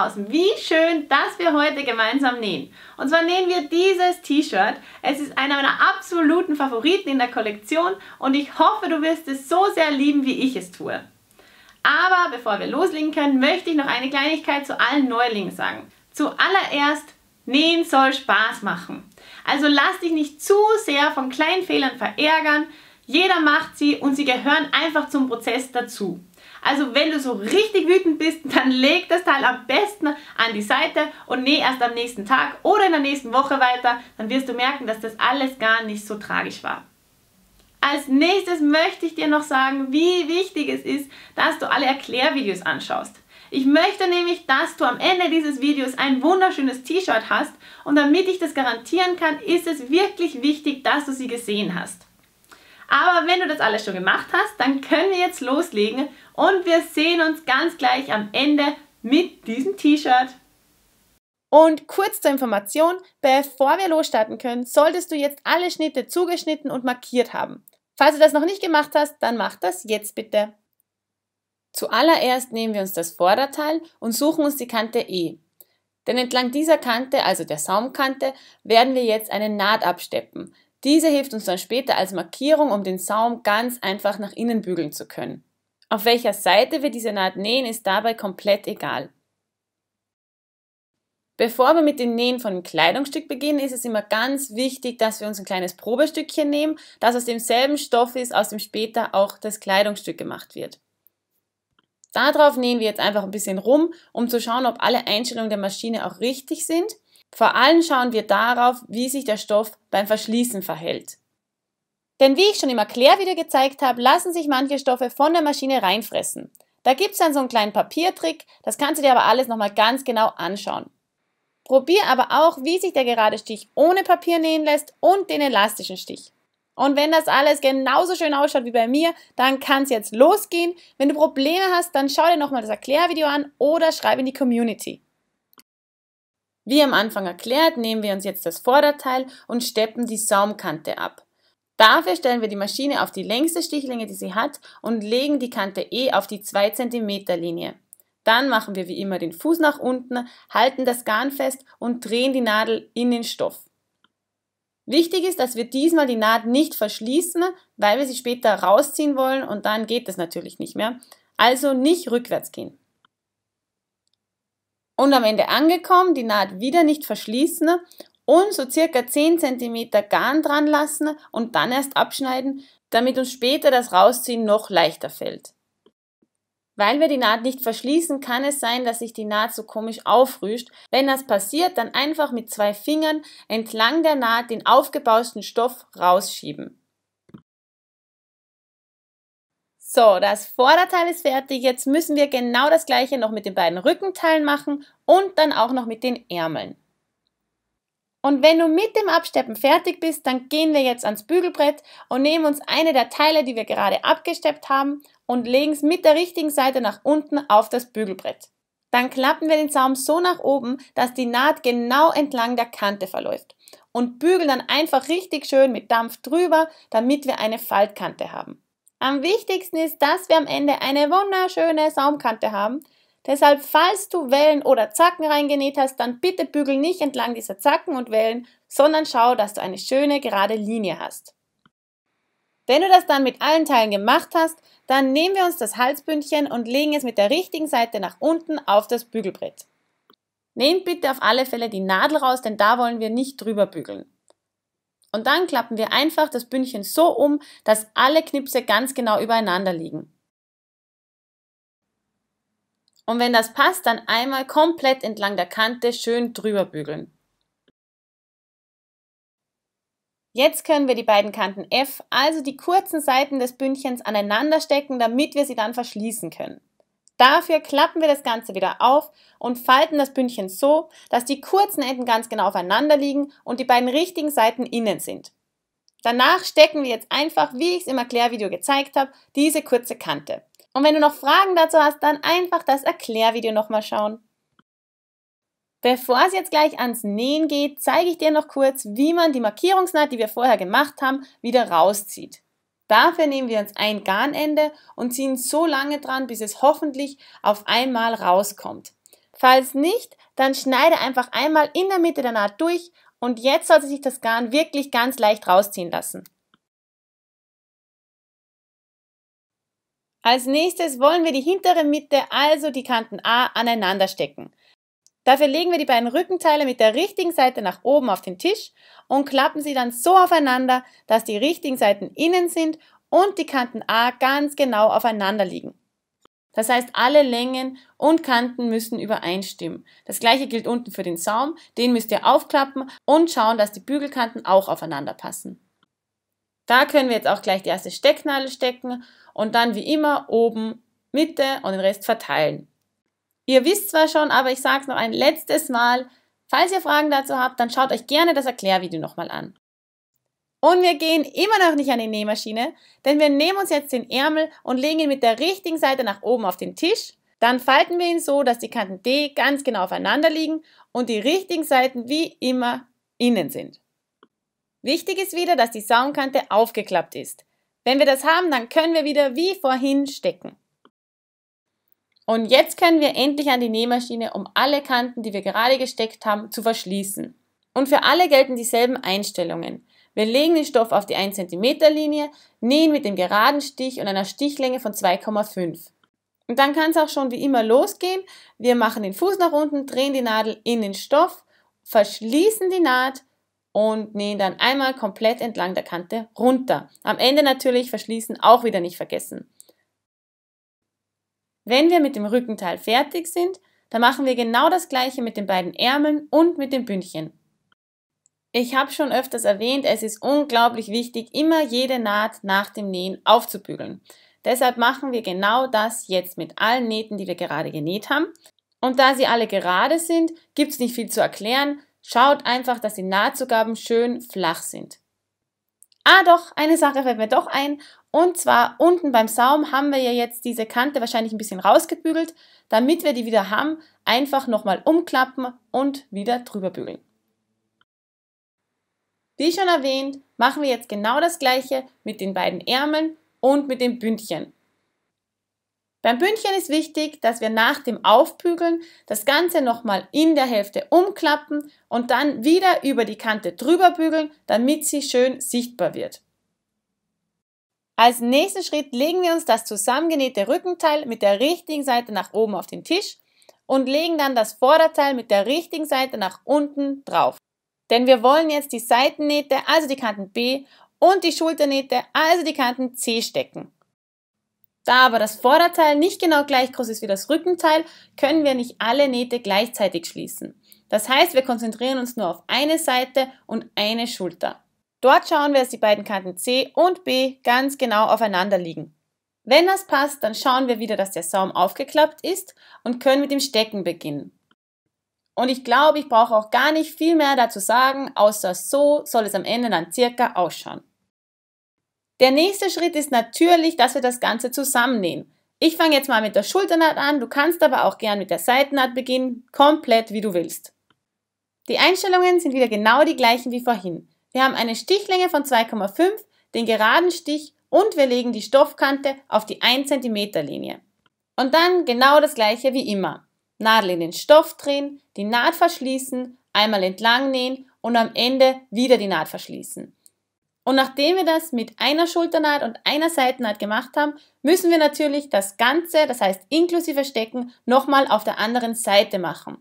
draußen. Wie schön, dass wir heute gemeinsam nähen. Und zwar nähen wir dieses T-Shirt. Es ist einer meiner absoluten Favoriten in der Kollektion und ich hoffe, du wirst es so sehr lieben, wie ich es tue. Aber bevor wir loslegen können, möchte ich noch eine Kleinigkeit zu allen Neulingen sagen. Zuallererst, nähen soll Spaß machen. Also lass dich nicht zu sehr von kleinen Fehlern verärgern. Jeder macht sie und sie gehören einfach zum Prozess dazu. Also wenn du so richtig wütend bist, dann leg das Teil am besten an die Seite und näh erst am nächsten Tag oder in der nächsten Woche weiter. Dann wirst du merken, dass das alles gar nicht so tragisch war. Als nächstes möchte ich dir noch sagen, wie wichtig es ist, dass du alle Erklärvideos anschaust. Ich möchte nämlich, dass du am Ende dieses Videos ein wunderschönes T-Shirt hast und damit ich das garantieren kann, ist es wirklich wichtig, dass du sie gesehen hast. Aber wenn du das alles schon gemacht hast, dann können wir jetzt loslegen und wir sehen uns ganz gleich am Ende mit diesem T-Shirt. Und kurz zur Information, bevor wir losstarten können, solltest du jetzt alle Schnitte zugeschnitten und markiert haben. Falls du das noch nicht gemacht hast, dann mach das jetzt bitte. Zuallererst nehmen wir uns das Vorderteil und suchen uns die Kante E. Denn entlang dieser Kante, also der Saumkante, werden wir jetzt eine Naht absteppen. Diese hilft uns dann später als Markierung, um den Saum ganz einfach nach innen bügeln zu können. Auf welcher Seite wir diese Naht nähen, ist dabei komplett egal. Bevor wir mit dem Nähen von einem Kleidungsstück beginnen, ist es immer ganz wichtig, dass wir uns ein kleines Probestückchen nehmen, das aus demselben Stoff ist, aus dem später auch das Kleidungsstück gemacht wird. Darauf nähen wir jetzt einfach ein bisschen rum, um zu schauen, ob alle Einstellungen der Maschine auch richtig sind vor allem schauen wir darauf, wie sich der Stoff beim Verschließen verhält. Denn wie ich schon im Erklärvideo gezeigt habe, lassen sich manche Stoffe von der Maschine reinfressen. Da gibt es dann so einen kleinen Papiertrick, das kannst du dir aber alles nochmal ganz genau anschauen. Probier aber auch, wie sich der gerade Stich ohne Papier nähen lässt und den elastischen Stich. Und wenn das alles genauso schön ausschaut wie bei mir, dann kann es jetzt losgehen. Wenn du Probleme hast, dann schau dir nochmal das Erklärvideo an oder schreib in die Community. Wie am Anfang erklärt, nehmen wir uns jetzt das Vorderteil und steppen die Saumkante ab. Dafür stellen wir die Maschine auf die längste Stichlänge, die sie hat und legen die Kante E auf die 2 cm Linie. Dann machen wir wie immer den Fuß nach unten, halten das Garn fest und drehen die Nadel in den Stoff. Wichtig ist, dass wir diesmal die Naht nicht verschließen, weil wir sie später rausziehen wollen und dann geht es natürlich nicht mehr. Also nicht rückwärts gehen. Und am Ende angekommen, die Naht wieder nicht verschließen und so circa 10 cm Garn dran lassen und dann erst abschneiden, damit uns später das Rausziehen noch leichter fällt. Weil wir die Naht nicht verschließen, kann es sein, dass sich die Naht so komisch aufrüscht. Wenn das passiert, dann einfach mit zwei Fingern entlang der Naht den aufgebausten Stoff rausschieben. So, das Vorderteil ist fertig. Jetzt müssen wir genau das gleiche noch mit den beiden Rückenteilen machen und dann auch noch mit den Ärmeln. Und wenn du mit dem Absteppen fertig bist, dann gehen wir jetzt ans Bügelbrett und nehmen uns eine der Teile, die wir gerade abgesteppt haben und legen es mit der richtigen Seite nach unten auf das Bügelbrett. Dann klappen wir den Saum so nach oben, dass die Naht genau entlang der Kante verläuft und bügeln dann einfach richtig schön mit Dampf drüber, damit wir eine Faltkante haben. Am wichtigsten ist, dass wir am Ende eine wunderschöne Saumkante haben. Deshalb, falls du Wellen oder Zacken reingenäht hast, dann bitte bügel nicht entlang dieser Zacken und Wellen, sondern schau, dass du eine schöne gerade Linie hast. Wenn du das dann mit allen Teilen gemacht hast, dann nehmen wir uns das Halsbündchen und legen es mit der richtigen Seite nach unten auf das Bügelbrett. Nehmt bitte auf alle Fälle die Nadel raus, denn da wollen wir nicht drüber bügeln. Und dann klappen wir einfach das Bündchen so um, dass alle Knipse ganz genau übereinander liegen. Und wenn das passt, dann einmal komplett entlang der Kante schön drüber bügeln. Jetzt können wir die beiden Kanten F, also die kurzen Seiten des Bündchens, aneinander stecken, damit wir sie dann verschließen können. Dafür klappen wir das Ganze wieder auf und falten das Bündchen so, dass die kurzen Enden ganz genau aufeinander liegen und die beiden richtigen Seiten innen sind. Danach stecken wir jetzt einfach, wie ich es im Erklärvideo gezeigt habe, diese kurze Kante. Und wenn du noch Fragen dazu hast, dann einfach das Erklärvideo nochmal schauen. Bevor es jetzt gleich ans Nähen geht, zeige ich dir noch kurz, wie man die Markierungsnaht, die wir vorher gemacht haben, wieder rauszieht. Dafür nehmen wir uns ein Garnende und ziehen so lange dran, bis es hoffentlich auf einmal rauskommt. Falls nicht, dann schneide einfach einmal in der Mitte der Naht durch und jetzt sollte sich das Garn wirklich ganz leicht rausziehen lassen. Als nächstes wollen wir die hintere Mitte, also die Kanten A, aneinander stecken. Dafür legen wir die beiden Rückenteile mit der richtigen Seite nach oben auf den Tisch und klappen sie dann so aufeinander, dass die richtigen Seiten innen sind und die Kanten A ganz genau aufeinander liegen. Das heißt, alle Längen und Kanten müssen übereinstimmen. Das gleiche gilt unten für den Saum, den müsst ihr aufklappen und schauen, dass die Bügelkanten auch aufeinander passen. Da können wir jetzt auch gleich die erste Stecknadel stecken und dann wie immer oben Mitte und den Rest verteilen. Ihr wisst zwar schon, aber ich sage es noch ein letztes Mal. Falls ihr Fragen dazu habt, dann schaut euch gerne das Erklärvideo nochmal an. Und wir gehen immer noch nicht an die Nähmaschine, denn wir nehmen uns jetzt den Ärmel und legen ihn mit der richtigen Seite nach oben auf den Tisch. Dann falten wir ihn so, dass die Kanten D ganz genau aufeinander liegen und die richtigen Seiten wie immer innen sind. Wichtig ist wieder, dass die Saumkante aufgeklappt ist. Wenn wir das haben, dann können wir wieder wie vorhin stecken. Und jetzt können wir endlich an die Nähmaschine, um alle Kanten, die wir gerade gesteckt haben, zu verschließen. Und für alle gelten dieselben Einstellungen. Wir legen den Stoff auf die 1 cm Linie, nähen mit dem geraden Stich und einer Stichlänge von 2,5. Und dann kann es auch schon wie immer losgehen. Wir machen den Fuß nach unten, drehen die Nadel in den Stoff, verschließen die Naht und nähen dann einmal komplett entlang der Kante runter. Am Ende natürlich verschließen auch wieder nicht vergessen. Wenn wir mit dem Rückenteil fertig sind, dann machen wir genau das gleiche mit den beiden Ärmeln und mit den Bündchen. Ich habe schon öfters erwähnt, es ist unglaublich wichtig, immer jede Naht nach dem Nähen aufzubügeln. Deshalb machen wir genau das jetzt mit allen Nähten, die wir gerade genäht haben. Und da sie alle gerade sind, gibt es nicht viel zu erklären. Schaut einfach, dass die Nahtzugaben schön flach sind. Ah doch, eine Sache fällt mir doch ein und zwar unten beim Saum haben wir ja jetzt diese Kante wahrscheinlich ein bisschen rausgebügelt. Damit wir die wieder haben, einfach nochmal umklappen und wieder drüber bügeln. Wie schon erwähnt, machen wir jetzt genau das gleiche mit den beiden Ärmeln und mit dem Bündchen. Beim Bündchen ist wichtig, dass wir nach dem Aufbügeln das Ganze nochmal in der Hälfte umklappen und dann wieder über die Kante drüber bügeln, damit sie schön sichtbar wird. Als nächsten Schritt legen wir uns das zusammengenähte Rückenteil mit der richtigen Seite nach oben auf den Tisch und legen dann das Vorderteil mit der richtigen Seite nach unten drauf. Denn wir wollen jetzt die Seitennähte, also die Kanten B, und die Schulternähte, also die Kanten C stecken. Da aber das Vorderteil nicht genau gleich groß ist wie das Rückenteil, können wir nicht alle Nähte gleichzeitig schließen. Das heißt, wir konzentrieren uns nur auf eine Seite und eine Schulter. Dort schauen wir, dass die beiden Kanten C und B ganz genau aufeinander liegen. Wenn das passt, dann schauen wir wieder, dass der Saum aufgeklappt ist und können mit dem Stecken beginnen. Und ich glaube, ich brauche auch gar nicht viel mehr dazu sagen, außer so soll es am Ende dann circa ausschauen. Der nächste Schritt ist natürlich, dass wir das Ganze zusammennähen. Ich fange jetzt mal mit der Schulternaht an, du kannst aber auch gern mit der Seitennaht beginnen, komplett wie du willst. Die Einstellungen sind wieder genau die gleichen wie vorhin. Wir haben eine Stichlänge von 2,5, den geraden Stich und wir legen die Stoffkante auf die 1 cm Linie. Und dann genau das gleiche wie immer. Nadel in den Stoff drehen, die Naht verschließen, einmal entlang nähen und am Ende wieder die Naht verschließen. Und nachdem wir das mit einer Schulternaht und einer Seitennaht gemacht haben, müssen wir natürlich das Ganze, das heißt inklusive Stecken, nochmal auf der anderen Seite machen.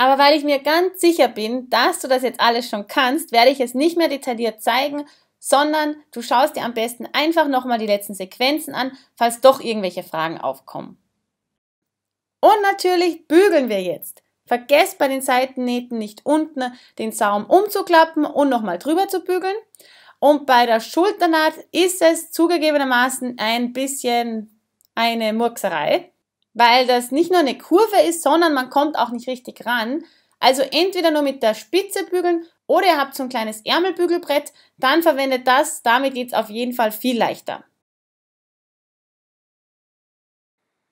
Aber weil ich mir ganz sicher bin, dass du das jetzt alles schon kannst, werde ich es nicht mehr detailliert zeigen, sondern du schaust dir am besten einfach nochmal die letzten Sequenzen an, falls doch irgendwelche Fragen aufkommen. Und natürlich bügeln wir jetzt. Vergesst bei den Seitennähten nicht unten den Saum umzuklappen und nochmal drüber zu bügeln. Und bei der Schulternaht ist es zugegebenermaßen ein bisschen eine Murkserei weil das nicht nur eine Kurve ist, sondern man kommt auch nicht richtig ran. Also entweder nur mit der Spitze bügeln oder ihr habt so ein kleines Ärmelbügelbrett, dann verwendet das, damit geht es auf jeden Fall viel leichter.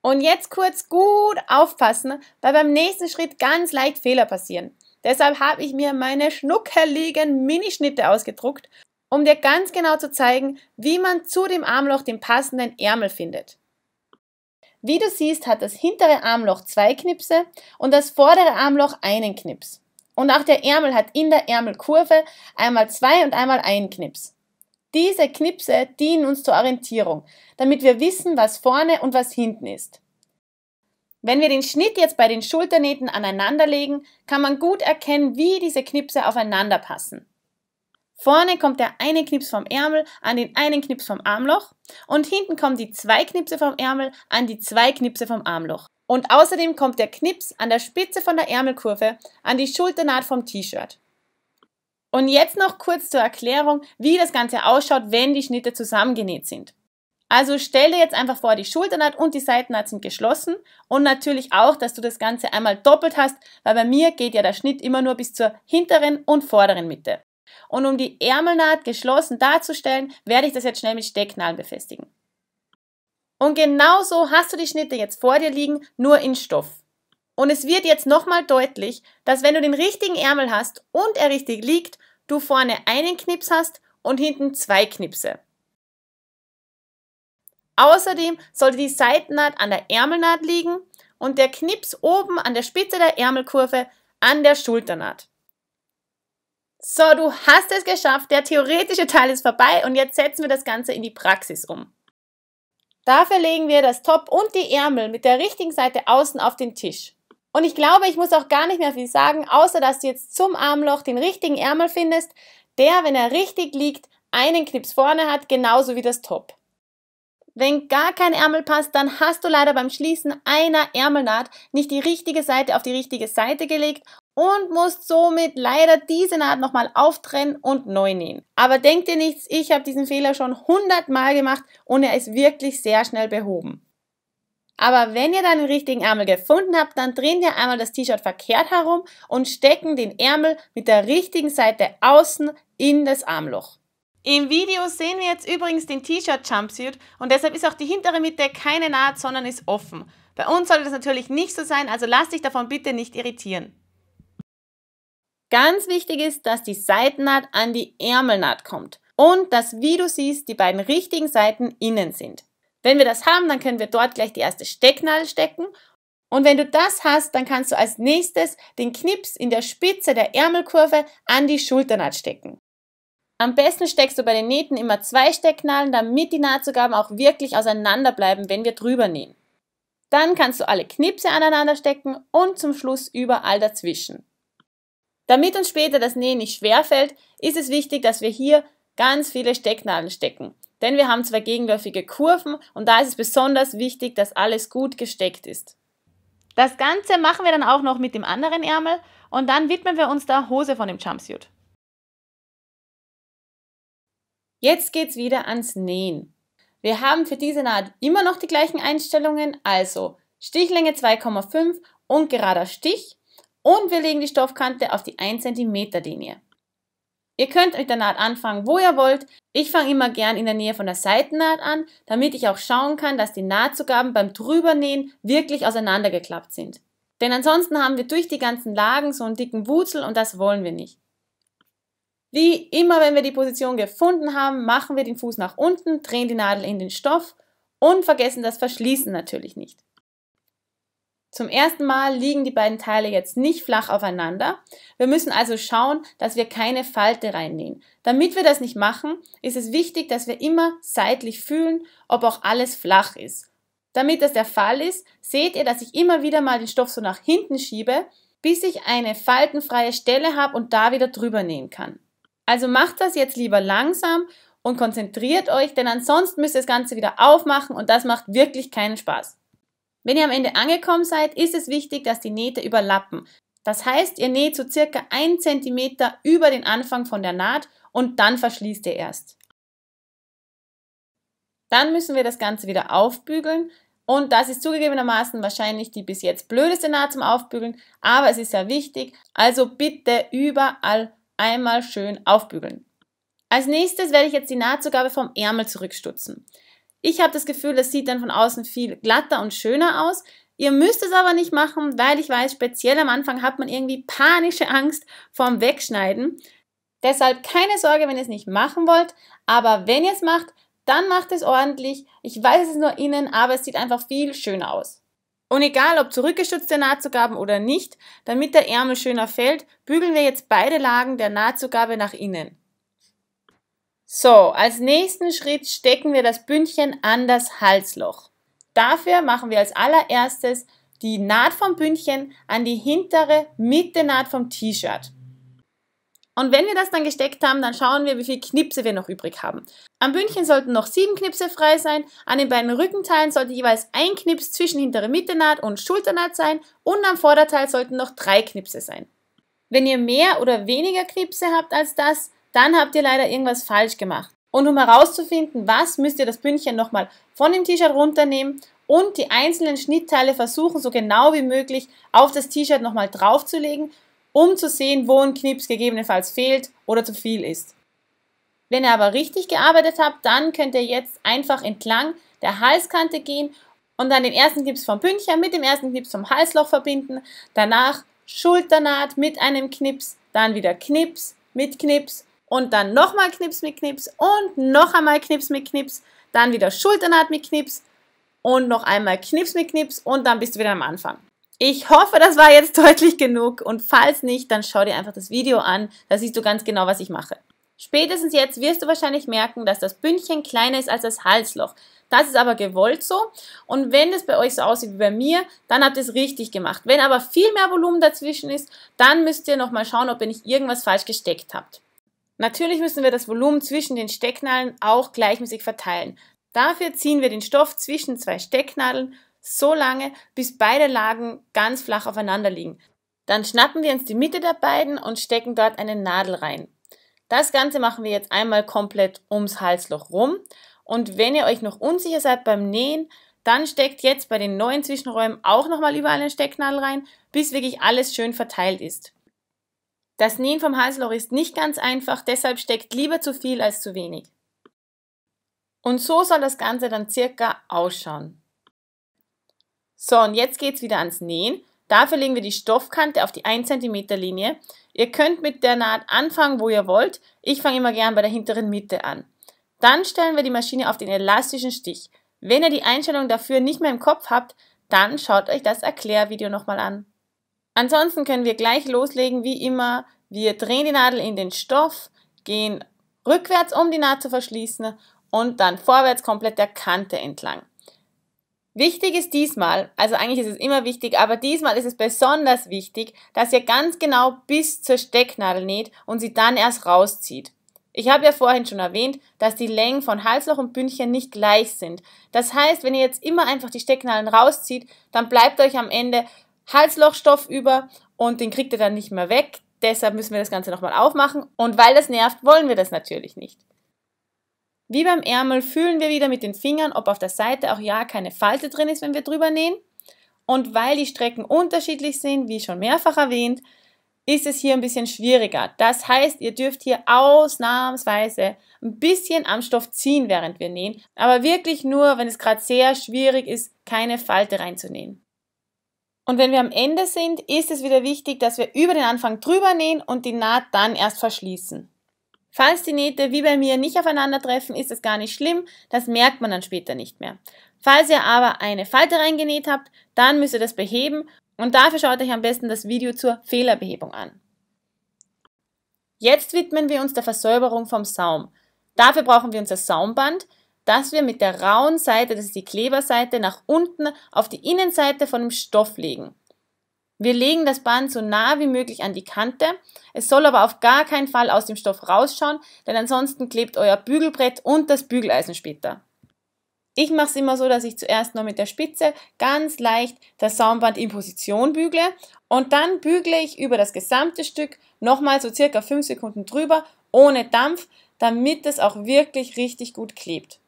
Und jetzt kurz gut aufpassen, weil beim nächsten Schritt ganz leicht Fehler passieren. Deshalb habe ich mir meine schnuckerligen Minischnitte ausgedruckt, um dir ganz genau zu zeigen, wie man zu dem Armloch den passenden Ärmel findet. Wie du siehst, hat das hintere Armloch zwei Knipse und das vordere Armloch einen Knips. Und auch der Ärmel hat in der Ärmelkurve einmal zwei und einmal einen Knips. Diese Knipse dienen uns zur Orientierung, damit wir wissen, was vorne und was hinten ist. Wenn wir den Schnitt jetzt bei den Schulternähten aneinanderlegen, kann man gut erkennen, wie diese Knipse aufeinander passen. Vorne kommt der eine Knips vom Ärmel an den einen Knips vom Armloch und hinten kommen die zwei Knipse vom Ärmel an die zwei Knipse vom Armloch. Und außerdem kommt der Knips an der Spitze von der Ärmelkurve an die Schulternaht vom T-Shirt. Und jetzt noch kurz zur Erklärung, wie das Ganze ausschaut, wenn die Schnitte zusammengenäht sind. Also stell dir jetzt einfach vor, die Schulternaht und die Seitennaht sind geschlossen und natürlich auch, dass du das Ganze einmal doppelt hast, weil bei mir geht ja der Schnitt immer nur bis zur hinteren und vorderen Mitte. Und um die Ärmelnaht geschlossen darzustellen, werde ich das jetzt schnell mit Stecknadeln befestigen. Und genauso hast du die Schnitte jetzt vor dir liegen, nur in Stoff. Und es wird jetzt nochmal deutlich, dass wenn du den richtigen Ärmel hast und er richtig liegt, du vorne einen Knips hast und hinten zwei Knipse. Außerdem sollte die Seitennaht an der Ärmelnaht liegen und der Knips oben an der Spitze der Ärmelkurve an der Schulternaht. So, du hast es geschafft, der theoretische Teil ist vorbei und jetzt setzen wir das Ganze in die Praxis um. Dafür legen wir das Top und die Ärmel mit der richtigen Seite außen auf den Tisch. Und ich glaube, ich muss auch gar nicht mehr viel sagen, außer dass du jetzt zum Armloch den richtigen Ärmel findest, der, wenn er richtig liegt, einen Knips vorne hat, genauso wie das Top. Wenn gar kein Ärmel passt, dann hast du leider beim Schließen einer Ärmelnaht nicht die richtige Seite auf die richtige Seite gelegt und musst somit leider diese Naht nochmal auftrennen und neu nähen. Aber denkt ihr nichts, ich habe diesen Fehler schon hundertmal gemacht und er ist wirklich sehr schnell behoben. Aber wenn ihr dann den richtigen Ärmel gefunden habt, dann drehen wir einmal das T-Shirt verkehrt herum und stecken den Ärmel mit der richtigen Seite außen in das Armloch. Im Video sehen wir jetzt übrigens den T-Shirt-Jumpsuit und deshalb ist auch die hintere Mitte keine Naht, sondern ist offen. Bei uns sollte das natürlich nicht so sein, also lasst dich davon bitte nicht irritieren. Ganz wichtig ist, dass die Seitennaht an die Ärmelnaht kommt und dass, wie du siehst, die beiden richtigen Seiten innen sind. Wenn wir das haben, dann können wir dort gleich die erste Stecknadel stecken. Und wenn du das hast, dann kannst du als nächstes den Knips in der Spitze der Ärmelkurve an die Schulternaht stecken. Am besten steckst du bei den Nähten immer zwei Stecknadeln, damit die Nahtzugaben auch wirklich auseinander bleiben, wenn wir drüber nähen. Dann kannst du alle Knipse aneinander stecken und zum Schluss überall dazwischen. Damit uns später das Nähen nicht schwerfällt, ist es wichtig, dass wir hier ganz viele Stecknadeln stecken. Denn wir haben zwei gegenläufige Kurven und da ist es besonders wichtig, dass alles gut gesteckt ist. Das Ganze machen wir dann auch noch mit dem anderen Ärmel und dann widmen wir uns der Hose von dem Jumpsuit. Jetzt geht's wieder ans Nähen. Wir haben für diese Naht immer noch die gleichen Einstellungen, also Stichlänge 2,5 und gerader Stich und wir legen die Stoffkante auf die 1 cm Linie. Ihr könnt mit der Naht anfangen, wo ihr wollt. Ich fange immer gern in der Nähe von der Seitennaht an, damit ich auch schauen kann, dass die Nahtzugaben beim Drübernähen wirklich auseinandergeklappt sind. Denn ansonsten haben wir durch die ganzen Lagen so einen dicken Wurzel und das wollen wir nicht. Wie immer, wenn wir die Position gefunden haben, machen wir den Fuß nach unten, drehen die Nadel in den Stoff und vergessen das Verschließen natürlich nicht. Zum ersten Mal liegen die beiden Teile jetzt nicht flach aufeinander. Wir müssen also schauen, dass wir keine Falte reinnähen. Damit wir das nicht machen, ist es wichtig, dass wir immer seitlich fühlen, ob auch alles flach ist. Damit das der Fall ist, seht ihr, dass ich immer wieder mal den Stoff so nach hinten schiebe, bis ich eine faltenfreie Stelle habe und da wieder drüber nähen kann. Also macht das jetzt lieber langsam und konzentriert euch, denn ansonsten müsst ihr das Ganze wieder aufmachen und das macht wirklich keinen Spaß. Wenn ihr am Ende angekommen seid, ist es wichtig, dass die Nähte überlappen. Das heißt, ihr näht so circa 1 cm über den Anfang von der Naht und dann verschließt ihr erst. Dann müssen wir das Ganze wieder aufbügeln und das ist zugegebenermaßen wahrscheinlich die bis jetzt blödeste Naht zum Aufbügeln, aber es ist sehr wichtig, also bitte überall einmal schön aufbügeln. Als nächstes werde ich jetzt die Nahtzugabe vom Ärmel zurückstutzen. Ich habe das Gefühl, es sieht dann von außen viel glatter und schöner aus. Ihr müsst es aber nicht machen, weil ich weiß, speziell am Anfang hat man irgendwie panische Angst vorm Wegschneiden. Deshalb keine Sorge, wenn ihr es nicht machen wollt. Aber wenn ihr es macht, dann macht es ordentlich. Ich weiß, es nur innen, aber es sieht einfach viel schöner aus. Und egal, ob zurückgestützte Nahtzugaben oder nicht, damit der Ärmel schöner fällt, bügeln wir jetzt beide Lagen der Nahtzugabe nach innen. So, als nächsten Schritt stecken wir das Bündchen an das Halsloch. Dafür machen wir als allererstes die Naht vom Bündchen an die hintere Mittelnaht vom T-Shirt. Und wenn wir das dann gesteckt haben, dann schauen wir, wie viele Knipse wir noch übrig haben. Am Bündchen sollten noch sieben Knipse frei sein, an den beiden Rückenteilen sollte jeweils ein Knips zwischen hintere Mittelnaht und Schulternaht sein und am Vorderteil sollten noch drei Knipse sein. Wenn ihr mehr oder weniger Knipse habt als das, dann habt ihr leider irgendwas falsch gemacht. Und um herauszufinden, was, müsst ihr das Bündchen nochmal von dem T-Shirt runternehmen und die einzelnen Schnittteile versuchen, so genau wie möglich auf das T-Shirt nochmal draufzulegen, um zu sehen, wo ein Knips gegebenenfalls fehlt oder zu viel ist. Wenn ihr aber richtig gearbeitet habt, dann könnt ihr jetzt einfach entlang der Halskante gehen und dann den ersten Knips vom Bündchen mit dem ersten Knips vom Halsloch verbinden, danach Schulternaht mit einem Knips, dann wieder Knips mit Knips und dann nochmal Knips mit Knips und noch einmal Knips mit Knips, dann wieder Schulternart mit Knips und noch einmal Knips mit Knips und dann bist du wieder am Anfang. Ich hoffe, das war jetzt deutlich genug und falls nicht, dann schau dir einfach das Video an, da siehst du ganz genau, was ich mache. Spätestens jetzt wirst du wahrscheinlich merken, dass das Bündchen kleiner ist als das Halsloch. Das ist aber gewollt so. Und wenn das bei euch so aussieht wie bei mir, dann habt ihr es richtig gemacht. Wenn aber viel mehr Volumen dazwischen ist, dann müsst ihr nochmal schauen, ob ihr nicht irgendwas falsch gesteckt habt. Natürlich müssen wir das Volumen zwischen den Stecknadeln auch gleichmäßig verteilen. Dafür ziehen wir den Stoff zwischen zwei Stecknadeln so lange, bis beide Lagen ganz flach aufeinander liegen. Dann schnappen wir uns die Mitte der beiden und stecken dort eine Nadel rein. Das Ganze machen wir jetzt einmal komplett ums Halsloch rum. Und wenn ihr euch noch unsicher seid beim Nähen, dann steckt jetzt bei den neuen Zwischenräumen auch nochmal überall eine Stecknadel rein, bis wirklich alles schön verteilt ist. Das Nähen vom Halsloch ist nicht ganz einfach, deshalb steckt lieber zu viel als zu wenig. Und so soll das Ganze dann circa ausschauen. So, und jetzt geht's wieder ans Nähen. Dafür legen wir die Stoffkante auf die 1 cm Linie. Ihr könnt mit der Naht anfangen, wo ihr wollt. Ich fange immer gern bei der hinteren Mitte an. Dann stellen wir die Maschine auf den elastischen Stich. Wenn ihr die Einstellung dafür nicht mehr im Kopf habt, dann schaut euch das Erklärvideo nochmal an. Ansonsten können wir gleich loslegen, wie immer. Wir drehen die Nadel in den Stoff, gehen rückwärts, um die Naht zu verschließen und dann vorwärts komplett der Kante entlang. Wichtig ist diesmal, also eigentlich ist es immer wichtig, aber diesmal ist es besonders wichtig, dass ihr ganz genau bis zur Stecknadel näht und sie dann erst rauszieht. Ich habe ja vorhin schon erwähnt, dass die Längen von Halsloch und Bündchen nicht gleich sind. Das heißt, wenn ihr jetzt immer einfach die Stecknadeln rauszieht, dann bleibt euch am Ende Halslochstoff über und den kriegt er dann nicht mehr weg. Deshalb müssen wir das Ganze nochmal aufmachen und weil das nervt, wollen wir das natürlich nicht. Wie beim Ärmel fühlen wir wieder mit den Fingern, ob auf der Seite auch ja keine Falte drin ist, wenn wir drüber nähen. Und weil die Strecken unterschiedlich sind, wie schon mehrfach erwähnt, ist es hier ein bisschen schwieriger. Das heißt, ihr dürft hier ausnahmsweise ein bisschen am Stoff ziehen, während wir nähen, aber wirklich nur, wenn es gerade sehr schwierig ist, keine Falte reinzunähen. Und wenn wir am Ende sind, ist es wieder wichtig, dass wir über den Anfang drüber nähen und die Naht dann erst verschließen. Falls die Nähte wie bei mir nicht aufeinandertreffen, ist es gar nicht schlimm, das merkt man dann später nicht mehr. Falls ihr aber eine Falte reingenäht habt, dann müsst ihr das beheben und dafür schaut euch am besten das Video zur Fehlerbehebung an. Jetzt widmen wir uns der Versäuberung vom Saum. Dafür brauchen wir unser Saumband dass wir mit der rauen Seite, das ist die Kleberseite, nach unten auf die Innenseite von dem Stoff legen. Wir legen das Band so nah wie möglich an die Kante. Es soll aber auf gar keinen Fall aus dem Stoff rausschauen, denn ansonsten klebt euer Bügelbrett und das Bügeleisen später. Ich mache es immer so, dass ich zuerst noch mit der Spitze ganz leicht das Saumband in Position bügle und dann bügle ich über das gesamte Stück nochmal so circa 5 Sekunden drüber ohne Dampf, damit es auch wirklich richtig gut klebt.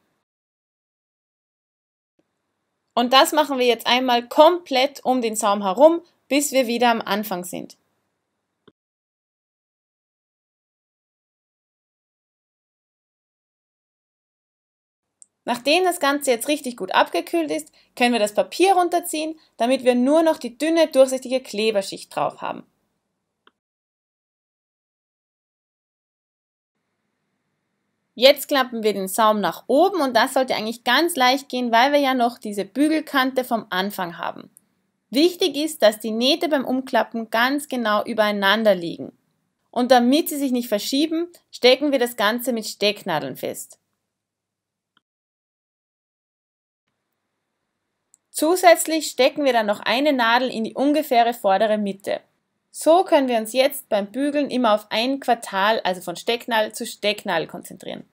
Und das machen wir jetzt einmal komplett um den Saum herum, bis wir wieder am Anfang sind. Nachdem das Ganze jetzt richtig gut abgekühlt ist, können wir das Papier runterziehen, damit wir nur noch die dünne durchsichtige Kleberschicht drauf haben. Jetzt klappen wir den Saum nach oben und das sollte eigentlich ganz leicht gehen, weil wir ja noch diese Bügelkante vom Anfang haben. Wichtig ist, dass die Nähte beim Umklappen ganz genau übereinander liegen. Und damit sie sich nicht verschieben, stecken wir das Ganze mit Stecknadeln fest. Zusätzlich stecken wir dann noch eine Nadel in die ungefähre vordere Mitte. So können wir uns jetzt beim Bügeln immer auf ein Quartal, also von Stecknadel zu Stecknadel konzentrieren.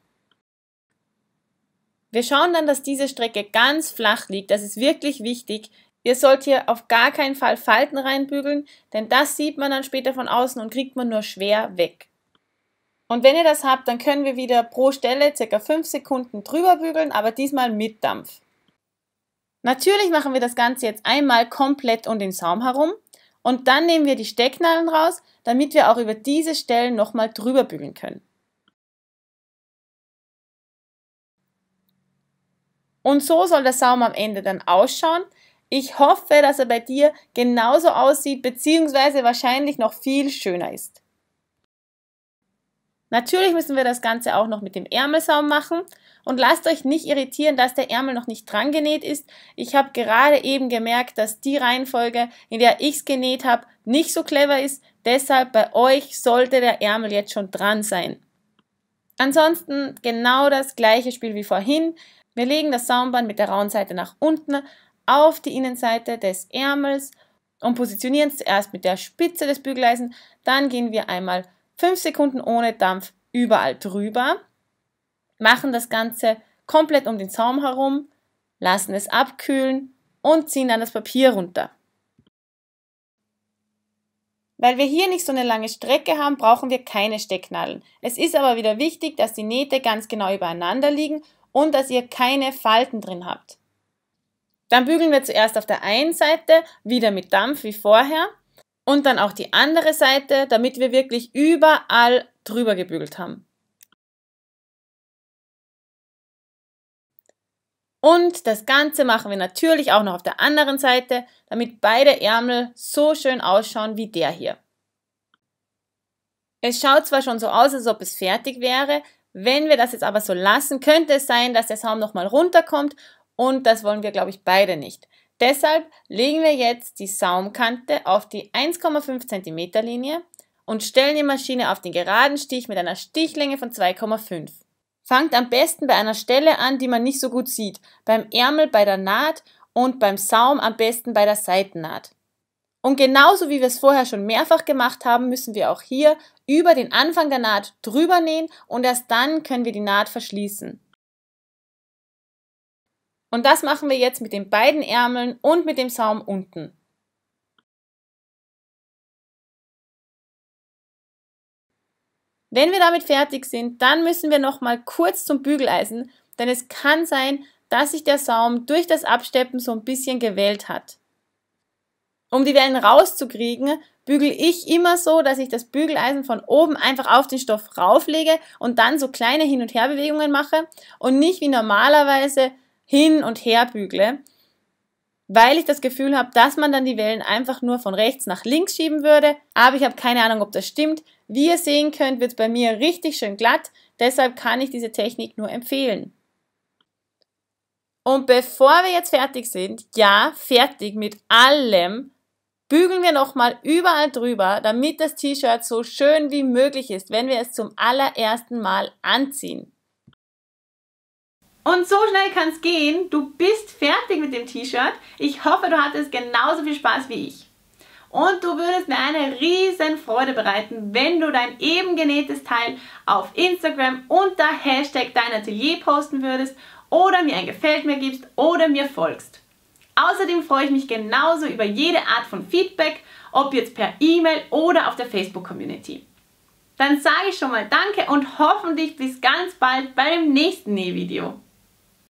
Wir schauen dann, dass diese Strecke ganz flach liegt. Das ist wirklich wichtig. Ihr sollt hier auf gar keinen Fall Falten reinbügeln, denn das sieht man dann später von außen und kriegt man nur schwer weg. Und wenn ihr das habt, dann können wir wieder pro Stelle ca. 5 Sekunden drüber bügeln, aber diesmal mit Dampf. Natürlich machen wir das Ganze jetzt einmal komplett um den Saum herum und dann nehmen wir die Stecknadeln raus, damit wir auch über diese Stellen nochmal drüber bügeln können. Und so soll der Saum am Ende dann ausschauen. Ich hoffe, dass er bei dir genauso aussieht, beziehungsweise wahrscheinlich noch viel schöner ist. Natürlich müssen wir das Ganze auch noch mit dem Ärmelsaum machen und lasst euch nicht irritieren, dass der Ärmel noch nicht dran genäht ist. Ich habe gerade eben gemerkt, dass die Reihenfolge, in der ich es genäht habe, nicht so clever ist. Deshalb bei euch sollte der Ärmel jetzt schon dran sein. Ansonsten genau das gleiche Spiel wie vorhin. Wir legen das Saumband mit der rauen Seite nach unten auf die Innenseite des Ärmels und positionieren es zuerst mit der Spitze des Bügeleisen. Dann gehen wir einmal 5 Sekunden ohne Dampf überall drüber, machen das Ganze komplett um den Saum herum, lassen es abkühlen und ziehen dann das Papier runter. Weil wir hier nicht so eine lange Strecke haben, brauchen wir keine Stecknadeln. Es ist aber wieder wichtig, dass die Nähte ganz genau übereinander liegen und dass ihr keine Falten drin habt. Dann bügeln wir zuerst auf der einen Seite wieder mit Dampf wie vorher und dann auch die andere Seite, damit wir wirklich überall drüber gebügelt haben. Und das Ganze machen wir natürlich auch noch auf der anderen Seite, damit beide Ärmel so schön ausschauen wie der hier. Es schaut zwar schon so aus, als ob es fertig wäre, wenn wir das jetzt aber so lassen, könnte es sein, dass der Saum nochmal runterkommt und das wollen wir, glaube ich, beide nicht. Deshalb legen wir jetzt die Saumkante auf die 1,5 cm Linie und stellen die Maschine auf den geraden Stich mit einer Stichlänge von 2,5. Fangt am besten bei einer Stelle an, die man nicht so gut sieht, beim Ärmel bei der Naht und beim Saum am besten bei der Seitennaht. Und genauso wie wir es vorher schon mehrfach gemacht haben, müssen wir auch hier über den Anfang der Naht drüber nähen und erst dann können wir die Naht verschließen. Und das machen wir jetzt mit den beiden Ärmeln und mit dem Saum unten. Wenn wir damit fertig sind, dann müssen wir nochmal kurz zum Bügeleisen, denn es kann sein, dass sich der Saum durch das Absteppen so ein bisschen gewellt hat. Um die Wellen rauszukriegen, bügel ich immer so, dass ich das Bügeleisen von oben einfach auf den Stoff rauflege und dann so kleine Hin- und Herbewegungen mache und nicht wie normalerweise hin und her bügle, weil ich das Gefühl habe, dass man dann die Wellen einfach nur von rechts nach links schieben würde. Aber ich habe keine Ahnung, ob das stimmt. Wie ihr sehen könnt, wird es bei mir richtig schön glatt. Deshalb kann ich diese Technik nur empfehlen. Und bevor wir jetzt fertig sind, ja, fertig mit allem, bügeln wir nochmal überall drüber, damit das T-Shirt so schön wie möglich ist, wenn wir es zum allerersten Mal anziehen. Und so schnell kann es gehen. Du bist fertig mit dem T-Shirt. Ich hoffe, du hattest genauso viel Spaß wie ich. Und du würdest mir eine riesen Freude bereiten, wenn du dein eben genähtes Teil auf Instagram unter Hashtag dein Atelier posten würdest oder mir ein Gefällt mir gibst oder mir folgst. Außerdem freue ich mich genauso über jede Art von Feedback, ob jetzt per E-Mail oder auf der Facebook-Community. Dann sage ich schon mal Danke und hoffentlich bis ganz bald beim nächsten Nähvideo. video